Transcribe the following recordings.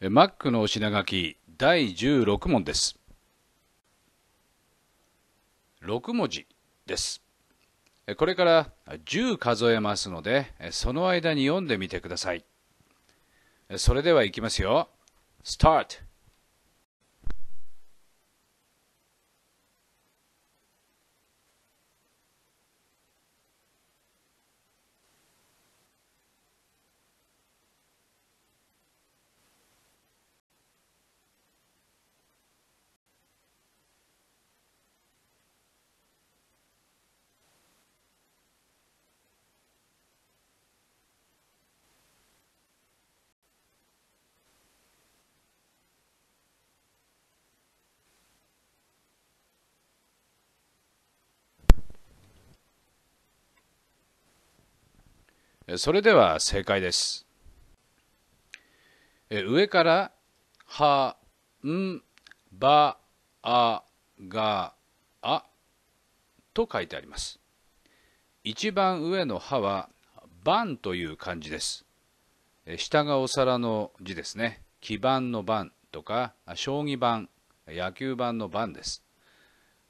マックの品書き第16問です。6文字です。これから10数えますので、その間に読んでみてください。それではいきますよ。スタートそれでは正解です上から「はんばあがあ」と書いてあります一番上の「は」は「んという漢字です下がお皿の字ですね基盤の番とか将棋盤野球盤の番です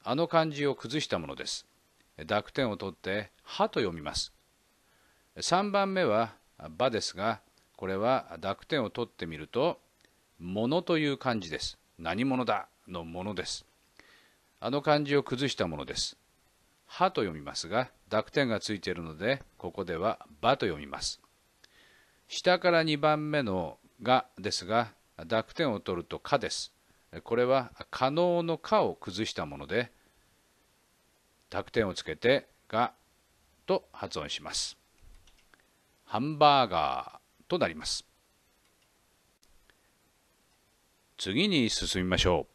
あの漢字を崩したものです濁点を取って「は」と読みます3番目は「ば」ですがこれは濁点を取ってみると「もの」という漢字です。何者だのものです。あの漢字を崩したものです。「は」と読みますが濁点がついているのでここでは「ば」と読みます。下から2番目の「が」ですが濁点を取ると「か」です。これは可能の「か」を崩したもので濁点をつけて「が」と発音します。ハンバーガーとなります次に進みましょう